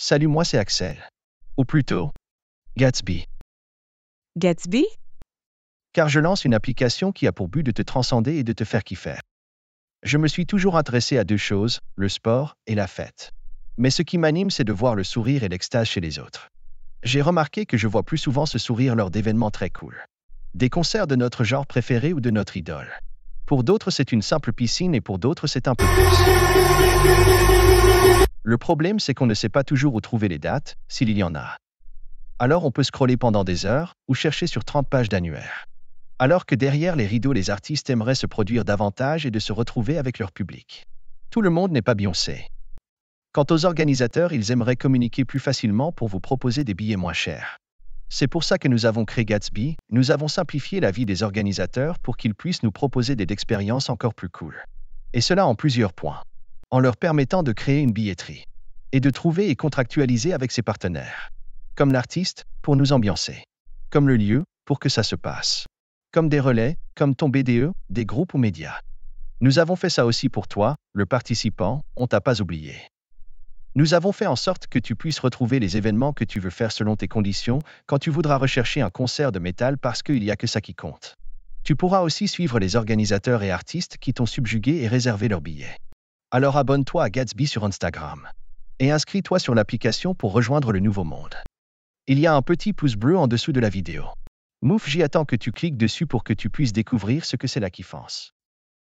Salut, moi c'est Axel. Ou plutôt, Gatsby. Gatsby? Car je lance une application qui a pour but de te transcender et de te faire kiffer. Je me suis toujours intéressé à deux choses, le sport et la fête. Mais ce qui m'anime, c'est de voir le sourire et l'extase chez les autres. J'ai remarqué que je vois plus souvent ce sourire lors d'événements très cool. Des concerts de notre genre préféré ou de notre idole. Pour d'autres, c'est une simple piscine et pour d'autres, c'est un peu plus. Le problème, c'est qu'on ne sait pas toujours où trouver les dates, s'il y en a. Alors on peut scroller pendant des heures ou chercher sur 30 pages d'annuaire. Alors que derrière les rideaux, les artistes aimeraient se produire davantage et de se retrouver avec leur public. Tout le monde n'est pas Beyoncé. Quant aux organisateurs, ils aimeraient communiquer plus facilement pour vous proposer des billets moins chers. C'est pour ça que nous avons créé Gatsby, nous avons simplifié la vie des organisateurs pour qu'ils puissent nous proposer des expériences encore plus cool. Et cela en plusieurs points en leur permettant de créer une billetterie et de trouver et contractualiser avec ses partenaires. Comme l'artiste, pour nous ambiancer. Comme le lieu, pour que ça se passe. Comme des relais, comme ton BDE, des groupes ou médias. Nous avons fait ça aussi pour toi, le participant, on t'a pas oublié. Nous avons fait en sorte que tu puisses retrouver les événements que tu veux faire selon tes conditions quand tu voudras rechercher un concert de métal parce qu'il n'y a que ça qui compte. Tu pourras aussi suivre les organisateurs et artistes qui t'ont subjugué et réservé leurs billets alors abonne-toi à Gatsby sur Instagram et inscris-toi sur l'application pour rejoindre le nouveau monde. Il y a un petit pouce bleu en dessous de la vidéo. Mouf, j'y attends que tu cliques dessus pour que tu puisses découvrir ce que c'est la kiffance.